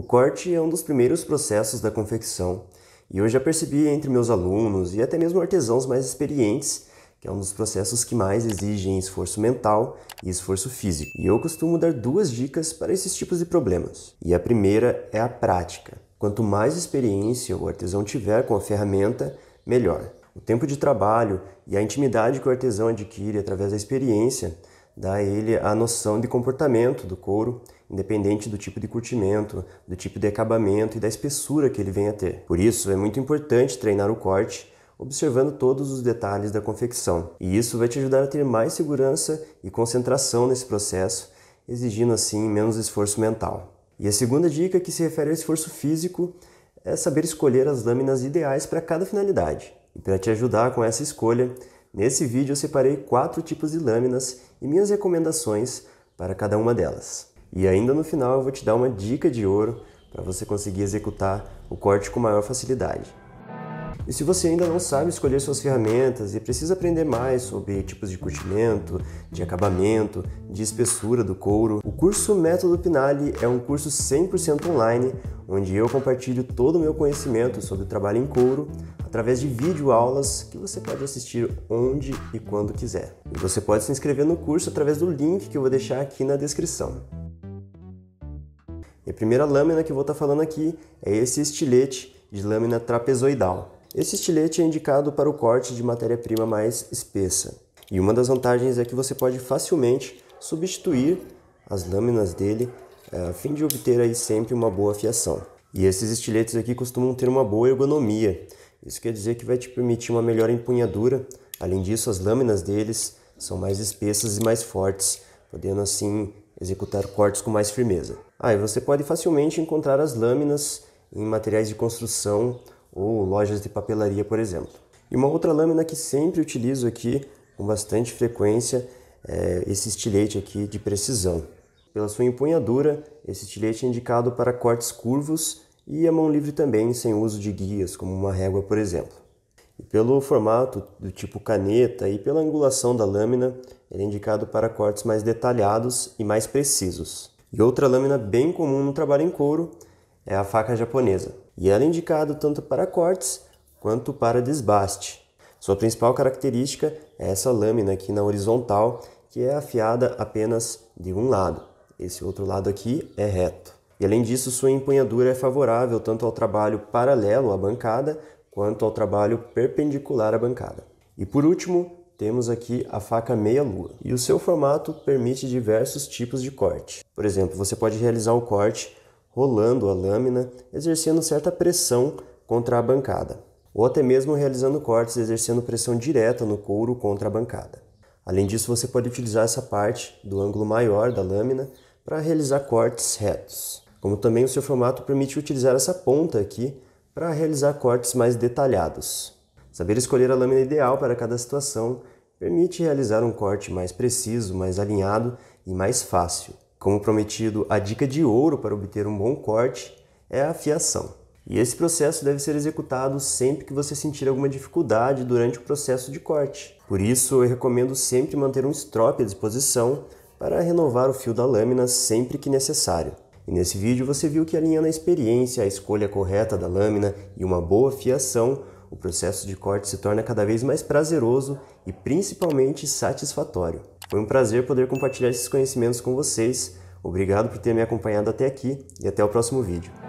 O corte é um dos primeiros processos da confecção e eu já percebi entre meus alunos e até mesmo artesãos mais experientes que é um dos processos que mais exigem esforço mental e esforço físico. E eu costumo dar duas dicas para esses tipos de problemas. E a primeira é a prática. Quanto mais experiência o artesão tiver com a ferramenta, melhor. O tempo de trabalho e a intimidade que o artesão adquire através da experiência dá a ele a noção de comportamento do couro independente do tipo de curtimento, do tipo de acabamento e da espessura que ele venha a ter. Por isso, é muito importante treinar o corte observando todos os detalhes da confecção. E isso vai te ajudar a ter mais segurança e concentração nesse processo, exigindo assim menos esforço mental. E a segunda dica que se refere ao esforço físico é saber escolher as lâminas ideais para cada finalidade. E para te ajudar com essa escolha, nesse vídeo eu separei quatro tipos de lâminas e minhas recomendações para cada uma delas. E ainda no final eu vou te dar uma dica de ouro para você conseguir executar o corte com maior facilidade. E se você ainda não sabe escolher suas ferramentas e precisa aprender mais sobre tipos de curtimento, de acabamento, de espessura do couro, o curso Método Pinale é um curso 100% online, onde eu compartilho todo o meu conhecimento sobre o trabalho em couro através de videoaulas que você pode assistir onde e quando quiser. E você pode se inscrever no curso através do link que eu vou deixar aqui na descrição a primeira lâmina que vou estar tá falando aqui é esse estilete de lâmina trapezoidal. Esse estilete é indicado para o corte de matéria-prima mais espessa. E uma das vantagens é que você pode facilmente substituir as lâminas dele eh, a fim de obter aí sempre uma boa afiação. E esses estiletes aqui costumam ter uma boa ergonomia. Isso quer dizer que vai te permitir uma melhor empunhadura. Além disso, as lâminas deles são mais espessas e mais fortes, podendo assim executar cortes com mais firmeza. Ah, e você pode facilmente encontrar as lâminas em materiais de construção ou lojas de papelaria, por exemplo. E uma outra lâmina que sempre utilizo aqui com bastante frequência é esse estilete aqui de precisão. Pela sua empunhadura, esse estilete é indicado para cortes curvos e a mão livre também, sem uso de guias, como uma régua, por exemplo. E pelo formato do tipo caneta e pela angulação da lâmina, ele é indicado para cortes mais detalhados e mais precisos. E outra lâmina bem comum no trabalho em couro é a faca japonesa, e ela é indicada tanto para cortes quanto para desbaste. Sua principal característica é essa lâmina aqui na horizontal, que é afiada apenas de um lado. Esse outro lado aqui é reto. E além disso, sua empunhadura é favorável tanto ao trabalho paralelo à bancada quanto ao trabalho perpendicular à bancada. E por último, temos aqui a faca meia-lua e o seu formato permite diversos tipos de corte. Por exemplo, você pode realizar o corte rolando a lâmina, exercendo certa pressão contra a bancada, ou até mesmo realizando cortes exercendo pressão direta no couro contra a bancada. Além disso, você pode utilizar essa parte do ângulo maior da lâmina para realizar cortes retos, como também o seu formato permite utilizar essa ponta aqui para realizar cortes mais detalhados. Saber escolher a lâmina ideal para cada situação permite realizar um corte mais preciso, mais alinhado e mais fácil. Como prometido, a dica de ouro para obter um bom corte é a afiação. E esse processo deve ser executado sempre que você sentir alguma dificuldade durante o processo de corte. Por isso, eu recomendo sempre manter um estrope à disposição para renovar o fio da lâmina sempre que necessário. E nesse vídeo você viu que alinhando a experiência, a escolha correta da lâmina e uma boa fiação, o processo de corte se torna cada vez mais prazeroso e principalmente satisfatório. Foi um prazer poder compartilhar esses conhecimentos com vocês. Obrigado por ter me acompanhado até aqui e até o próximo vídeo.